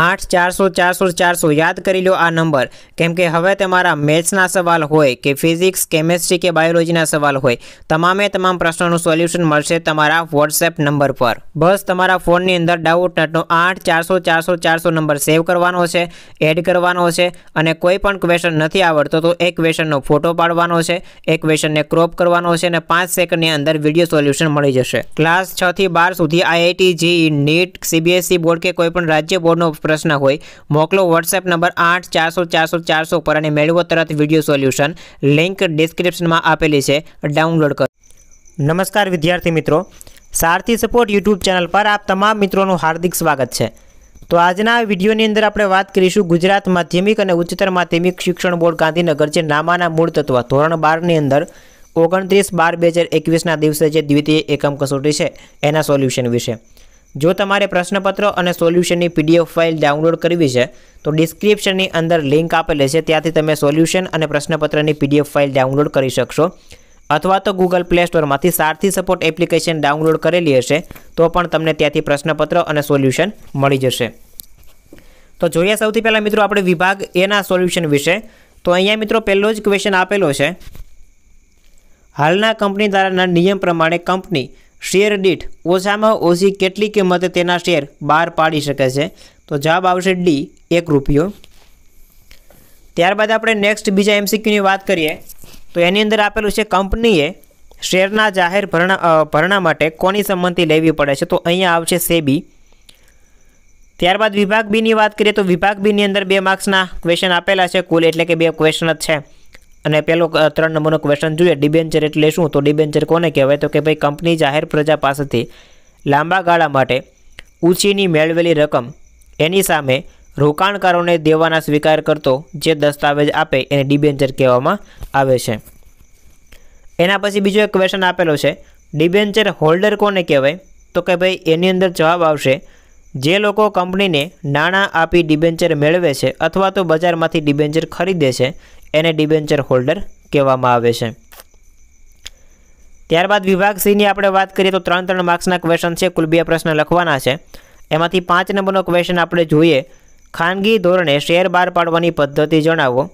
આઠ ચારસો ચારસો ચારસો યાદ કરી લો આ નંબર કેમ કે હવે તમારા મેથ્સના સવાલ હોય કે ફિઝિક્સ કેમેસ્ટ્રી કે બાયોલોજીના સવાલ હોય તમામે તમામ પ્રશ્નોનું સોલ્યુશન મળશે તમારા વોટ્સએપ નંબર પર બસ તમારા ફોનની અંદર ડાઉટ નટનો આઠ ચારસો ચારસો ચારસો નંબર સેવ કરવાનો છે એડ કરવાનો છે અને કોઈ પણ ક્વેશ્ચન નથી આવડતો તો એ ક્વેશ્ચનનો ફોટો પાડવાનો છે એ ક્વેશ્ચનને ક્રોપ કરવાનો છે અને પાંચ સેકન્ડની અંદર વિડીયો સોલ્યુશન મળી જશે ક્લાસ છથી બાર સુધી IIT JEE NEET CBSE board કે કોઈપણ રાજ્ય બોર્ડનો પ્રશ્ન હોય મોકલો વોટ્સએપ નંબર આઠ ચારસો ચારસો ચારસો પર અને મેળવો તરત વિડીયો સોલ્યુશન લિંક ડિસ્ક્રિપ્શનમાં આપેલી છે ડાઉનલોડ કરો નમસ્કાર વિદ્યાર્થી મિત્રો સારથી સપોર્ટ યુટ્યુબ ચેનલ પર આપ તમામ મિત્રોનું હાર્દિક સ્વાગત છે તો આજના વિડીયોની અંદર આપણે વાત કરીશું ગુજરાત માધ્યમિક અને ઉચ્ચતર માધ્યમિક શિક્ષણ બોર્ડ ગાંધીનગર જે નામાના મૂળ તત્વ ધોરણ બારની અંદર ઓગણત્રીસ બાર બે હજાર એકવીસના દિવસે જે દ્વિતીય એકમ કસોટી છે એના સોલ્યુશન વિશે જો તમારે પ્રશ્નપત્ર અને સોલ્યુશનની પીડીએફ ફાઇલ ડાઉનલોડ કરવી છે તો ડિસ્ક્રિપ્શનની અંદર લિંક આપેલી છે ત્યાંથી તમે સોલ્યુશન અને પ્રશ્નપત્રની પીડીએફ ફાઇલ ડાઉનલોડ કરી શકશો અથવા તો ગૂગલ પ્લે સ્ટોરમાંથી સારથી સપોર્ટ એપ્લિકેશન ડાઉનલોડ કરેલી હશે તો પણ તમને ત્યાંથી પ્રશ્નપત્ર અને સોલ્યુશન મળી જશે તો જોઈએ સૌથી પહેલાં મિત્રો આપણે વિભાગ એના સોલ્યુશન વિશે તો અહીંયા મિત્રો પહેલો જ ક્વેશ્ચન આપેલો છે હાલના કંપની દ્વારાના નિયમ પ્રમાણે કંપની શેર દીઠ ઓછામાં ઓછી કેટલી કિંમતે તેના શેર બહાર પાડી શકે છે તો જવાબ આવશે ડી એક રૂપિયો ત્યારબાદ આપણે નેક્સ્ટ બીજા એમસીક્યુની વાત કરીએ તો એની અંદર આપેલું છે કંપનીએ શેરના જાહેર ભરણા ભરણા માટે કોની સંમતિ લેવી પડે છે તો અહીંયા આવશે સેબી ત્યારબાદ વિભાગ બીની વાત કરીએ તો વિભાગ બીની અંદર બે માર્ક્સના ક્વેશ્ચન આપેલા છે કુલ એટલે કે બે ક્વેશ્ચન જ છે અને પેલો ત્રણ નંબરનો ક્વેશ્ચન જોઈએ ડિબેન્ચર એટલે શું તો ડિબેન્ચર કોને કહેવાય તો કે ભાઈ કંપની જાહેર પ્રજા પાસેથી લાંબા ગાળા માટે ઊંચીની મેળવેલી રકમ એની સામે રોકાણકારોને દેવાના સ્વીકાર કરતો જે દસ્તાવેજ આપે એને ડિબેન્ચર કહેવામાં આવે છે એના પછી બીજો એક ક્વેશ્ચન આપેલો છે ડિબેન્ચર હોલ્ડર કોને કહેવાય તો કે ભાઈ એની અંદર જવાબ આવશે જે લોકો કંપનીને નાણાં આપી ડિબેન્ચર મેળવે છે અથવા તો બજારમાંથી ડિબેન્ચર ખરીદે છે એને ડિબેન્ચર હોલ્ડર કહેવામાં આવે છે ત્યારબાદ વિભાગ સીની આપણે વાત કરીએ તો ત્રણ ત્રણ માર્ક્સના ક્વેશ્ચન છે કુલ બે પ્રશ્ન લખવાના છે એમાંથી પાંચ નંબરનો ક્વેશ્ચન આપણે જોઈએ ખાનગી ધોરણે શેર બહાર પાડવાની પદ્ધતિ જણાવો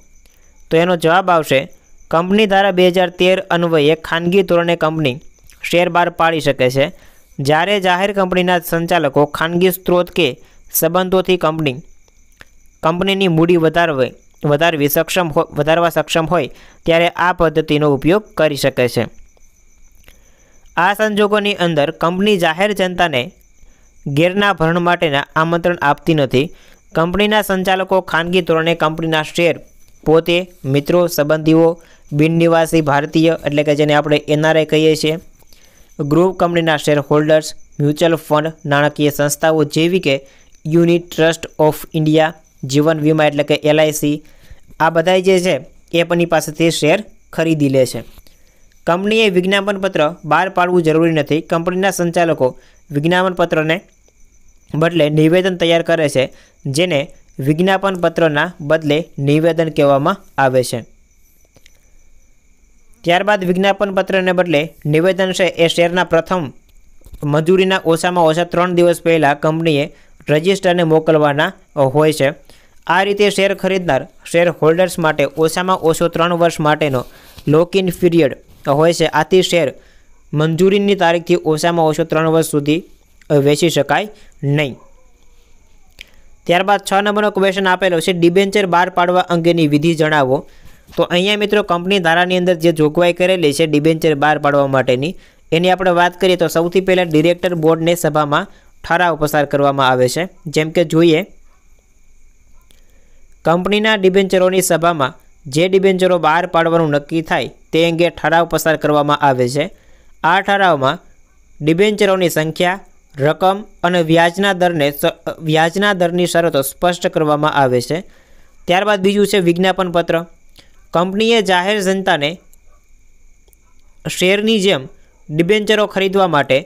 તો એનો જવાબ આવશે કંપની દ્વારા બે હજાર તેર અન્વયે ખાનગી ધોરણે કંપની શેર બહાર પાડી શકે છે જ્યારે જાહેર કંપનીના સંચાલકો ખાનગી સ્ત્રોત કે સંબંધોથી કંપની કંપનીની મૂડી વધારવે વધારવી સક્ષમ વધારવા સક્ષમ હોય ત્યારે આ પદ્ધતિનો ઉપયોગ કરી શકે છે આ સંજોગોની અંદર કંપની જાહેર જનતાને ગેરના ભરણ માટેના આમંત્રણ આપતી નથી કંપનીના સંચાલકો ખાનગી ધોરણે કંપનીના શેર પોતે મિત્રો સંબંધીઓ બિનનિવાસી ભારતીય એટલે કે જેને આપણે એનઆરઆઈ કહીએ છીએ ગ્રુપ કંપનીના શેર હોલ્ડર્સ મ્યુચ્યુઅલ ફંડ નાણાકીય સંસ્થાઓ જેવી કે યુનિટ ટ્રસ્ટ ઓફ ઇન્ડિયા જીવન વીમા એટલે કે એલઆઈસી આ બધાય જે છે એ પણ પાસેથી શેર ખરીદી લે છે કંપનીએ વિજ્ઞાપનપત્ર બહાર પાડવું જરૂરી નથી કંપનીના સંચાલકો વિજ્ઞાપનપત્રને બદલે નિવેદન તૈયાર કરે છે જેને વિજ્ઞાપનપત્રના બદલે નિવેદન કહેવામાં આવે છે ત્યારબાદ વિજ્ઞાપનપત્રને બદલે નિવેદન છે એ શેરના પ્રથમ મજૂરીના ઓછામાં ઓછા ત્રણ દિવસ પહેલાં કંપનીએ રજિસ્ટરને મોકલવાના હોય છે આ રીતે શેર ખરીદનાર શેર હોલ્ડર્સ માટે ઓછામાં ઓછો ત્રણ વર્ષ માટેનો લોક ઇન પીરિયડ હોય છે આથી શેર મંજૂરીની તારીખથી ઓછામાં ઓછો ત્રણ વર્ષ સુધી વેચી શકાય નહીં ત્યારબાદ છ નંબરનો ક્વેશ્ચન આપેલો છે ડિબેન્ચર બહાર પાડવા અંગેની વિધિ જણાવો તો અહીંયા મિત્રો કંપની ધારાની અંદર જે જોગવાઈ કરેલી છે ડિબેન્ચર બહાર પાડવા માટેની એની આપણે વાત કરીએ તો સૌથી પહેલાં ડિરેક્ટર બોર્ડને સભામાં ઠરાવ પસાર કરવામાં આવે છે જેમ કે જોઈએ કંપનીના ડિબેન્ચરોની સભામાં જે ડિબેન્ચરો બહાર પાડવાનું નક્કી થાય તે અંગે ઠરાવ પસાર કરવામાં આવે છે આ ઠરાવમાં ડિબેન્ચરોની સંખ્યા રકમ અને વ્યાજના દરને વ્યાજના દરની શરતો સ્પષ્ટ કરવામાં આવે છે ત્યારબાદ બીજું છે વિજ્ઞાપન પત્ર કંપનીએ જાહેર જનતાને શેરની જેમ ડિબેન્ચરો ખરીદવા માટે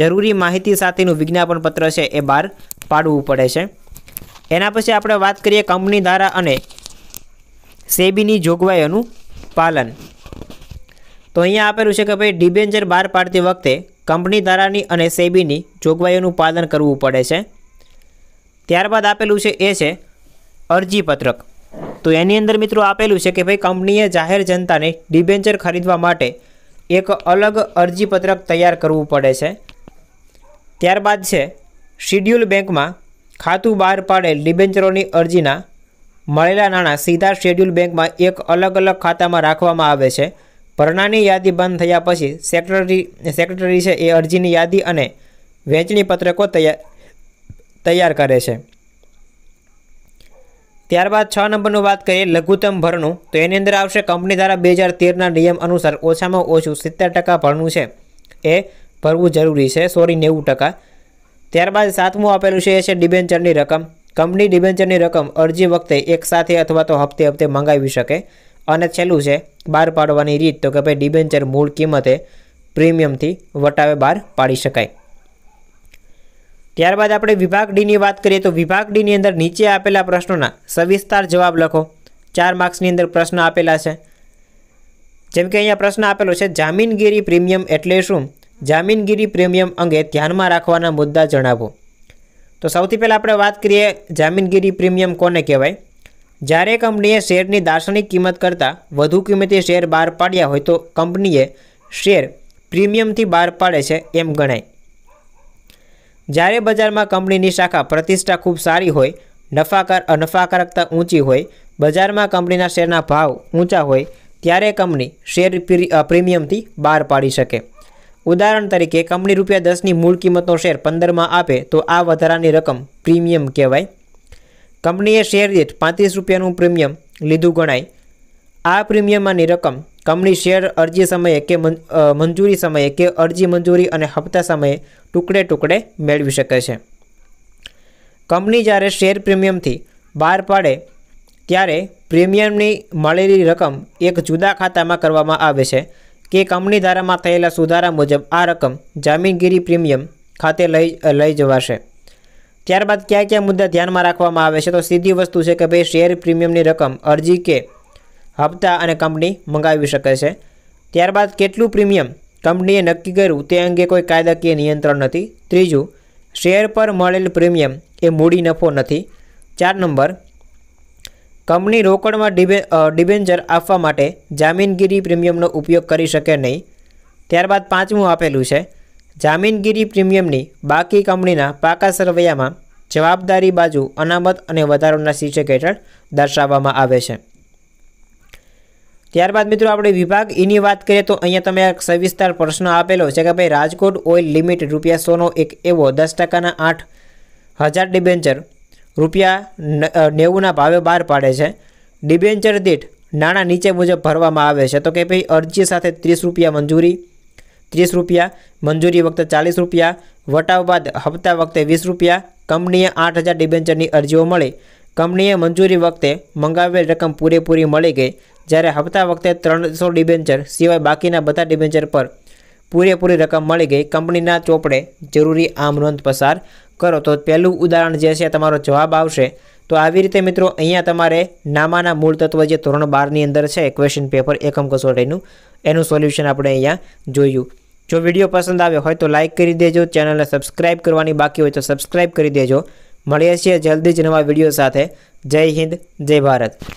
જરૂરી માહિતી સાથેનું વિજ્ઞાપન પત્ર છે એ બહાર પાડવું પડે છે એના પછી આપણે વાત કરીએ કંપની ધારા અને સેબીની જોગવાઈઓનું પાલન તો અહીંયા આપેલું છે કે ભાઈ ડિબેન્ચર બહાર પાડતી વખતે કંપની ધારાની અને સેબીની જોગવાઈઓનું પાલન કરવું પડે છે ત્યારબાદ આપેલું છે એ છે અરજીપત્રક તો એની અંદર મિત્રો આપેલું છે કે ભાઈ કંપનીએ જાહેર જનતાને ડિબેન્ચર ખરીદવા માટે એક અલગ અરજીપત્રક તૈયાર કરવું પડે છે ત્યારબાદ છે શિડ્યુલ બેંકમાં ખાતું બહાર પાડેલ ડિબેન્ચરોની અરજીના મળેલા નાણાં સીધા શેડ્યુલ બેંકમાં એક અલગ અલગ ખાતામાં રાખવામાં આવે છે ભરણાની યાદી બંધ થયા પછી સેક્રેટરી સેક્રેટરી છે એ અરજીની યાદી અને વહેંચણી પત્રકો તૈયાર તૈયાર કરે છે ત્યારબાદ છ નંબરનું વાત કરીએ લઘુત્તમ ભરણું તો એની અંદર આવશે કંપની દ્વારા બે હજાર તેરના નિયમ અનુસાર ઓછામાં ઓછું સિત્તેર ટકા ભરણું છે એ ભરવું જરૂરી છે સોરી નેવું ટકા ત્યારબાદ સાતમું આપેલું છે એ છે ડિબેન્ચરની રકમ કંપની ડિબેન્ચરની રકમ અરજી વખતે એક સાથે અથવા તો હપ્તે હપ્તે મંગાવી શકે અને છેલ્લું છે બહાર પાડવાની રીત તો કે ભાઈ ડિબેન્ચર મૂળ કિંમતે પ્રીમિયમથી વટાવે બહાર પાડી શકાય ત્યારબાદ આપણે વિભાગ ડીની વાત કરીએ તો વિભાગ ડીની અંદર નીચે આપેલા પ્રશ્નોના સવિસ્તાર જવાબ લખો ચાર માર્ક્સની અંદર પ્રશ્ન આપેલા છે જેમ કે અહીંયા પ્રશ્ન આપેલો છે જામીનગીરી પ્રીમિયમ એટલે શું જામીનગીરી પ્રીમિયમ અંગે ધ્યાનમાં રાખવાના મુદ્દા જણાવો તો સૌથી પહેલાં આપણે વાત કરીએ જામીનગીરી પ્રીમિયમ કોને કહેવાય જ્યારે કંપનીએ શેરની દાર્શનિક કિંમત કરતાં વધુ કિંમતે શેર બહાર પાડ્યા હોય તો કંપનીએ શેર પ્રીમિયમથી બહાર પાડે છે એમ ગણાય જ્યારે બજારમાં કંપનીની શાખા પ્રતિષ્ઠા ખૂબ સારી હોય નફાકાર નફાકારકતા ઊંચી હોય બજારમાં કંપનીના શેરના ભાવ ઊંચા હોય ત્યારે કંપની શેર પ્રીમિયમથી બહાર પાડી શકે ઉદાહરણ તરીકે કંપની રૂપિયા દસની મૂળ કિંમતનો શેર પંદરમાં આપે તો આ વધારાની રકમ પ્રીમિયમ કહેવાય કંપનીએ શેર દીઠ પાંત્રીસ રૂપિયાનું પ્રીમિયમ લીધું ગણાય આ પ્રીમિયમમાંની રકમ કંપની શેર અરજી સમયે કે મંજૂરી સમયે કે અરજી મંજૂરી અને હપ્તા સમયે ટુકડે ટુકડે મેળવી શકે છે કંપની જ્યારે શેર પ્રીમિયમથી બહાર પાડે ત્યારે પ્રીમિયમની મળેલી રકમ એક જુદા ખાતામાં કરવામાં આવે છે કે કંપની ધારામાં થયેલા સુધારા મુજબ આ રકમ જામીનગીરી પ્રીમિયમ ખાતે લઈ લઈ જવાશે ત્યારબાદ કયા કયા મુદ્દા ધ્યાનમાં રાખવામાં આવે છે તો સીધી વસ્તુ છે કે ભાઈ શેર પ્રીમિયમની રકમ અરજી કે હપ્તા અને કંપની મંગાવી શકે છે ત્યારબાદ કેટલું પ્રીમિયમ કંપનીએ નક્કી કર્યું તે અંગે કોઈ કાયદાકીય નિયંત્રણ નથી ત્રીજું શેર પર મળેલ પ્રીમિયમ એ મૂડી નફો નથી ચાર નંબર કંપની રોકડમાં ડિબે ડિબેન્ચર આપવા માટે જામીનગીરી પ્રીમિયમનો ઉપયોગ કરી શકે નહીં ત્યારબાદ પાંચમું આપેલું છે જામીનગીરી પ્રીમિયમની બાકી કંપનીના પાકા સરવૈયામાં જવાબદારી બાજુ અનામત અને વધારોના શીર્ષક હેઠળ દર્શાવવામાં આવે છે ત્યારબાદ મિત્રો આપણે વિભાગ એની e વાત કરીએ તો અહીંયા તમે સવિસ્તાર પ્રશ્ન આપેલો છે કે ભાઈ રાજકોટ ઓઇલ લિમિટ રૂપિયા સોનો એક એવો દસ ટકાના આઠ હજાર ડિબેન્ચર રૂપિયા નેવુંના ભાવે બહાર પાડે છે ડિબેન્ચર દીઠ નાણાં નીચે મુજબ ભરવામાં આવે છે તો કે ભાઈ અરજી સાથે ત્રીસ રૂપિયા મંજૂરી ત્રીસ રૂપિયા મંજૂરી વખતે ચાલીસ રૂપિયા વટાવ બાદ હપ્તા વખતે વીસ રૂપિયા કંપનીએ આઠ હજાર ડિબેન્ચરની અરજીઓ મળી કંપનીએ મંજૂરી વખતે મંગાવેલ રકમ પૂરેપૂરી મળી ગઈ જ્યારે હપ્તા વખતે ત્રણસો ડિબેન્ચર સિવાય બાકીના બધા ડિબેન્ચર પર પૂરેપૂરી રકમ મળી ગઈ કંપનીના ચોપડે જરૂરી આમ નોંધ પસાર કરો તો પહેલું ઉદાહરણ જે છે તમારો જવાબ આવશે તો આવી રીતે મિત્રો અહીંયા તમારે નામાના મૂળ તત્વ જે ધોરણ બારની અંદર છે ક્વેશ્ચન પેપર એકમ કસોટીનું એનું સોલ્યુશન આપણે અહીંયા જોયું જો વિડીયો પસંદ આવ્યો હોય તો લાઇક કરી દેજો ચેનલને સબસ્ક્રાઈબ કરવાની બાકી હોય તો સબસ્ક્રાઈબ કરી દેજો મળીએ છીએ જલ્દી જ નવા વિડીયો સાથે જય હિન્દ જય ભારત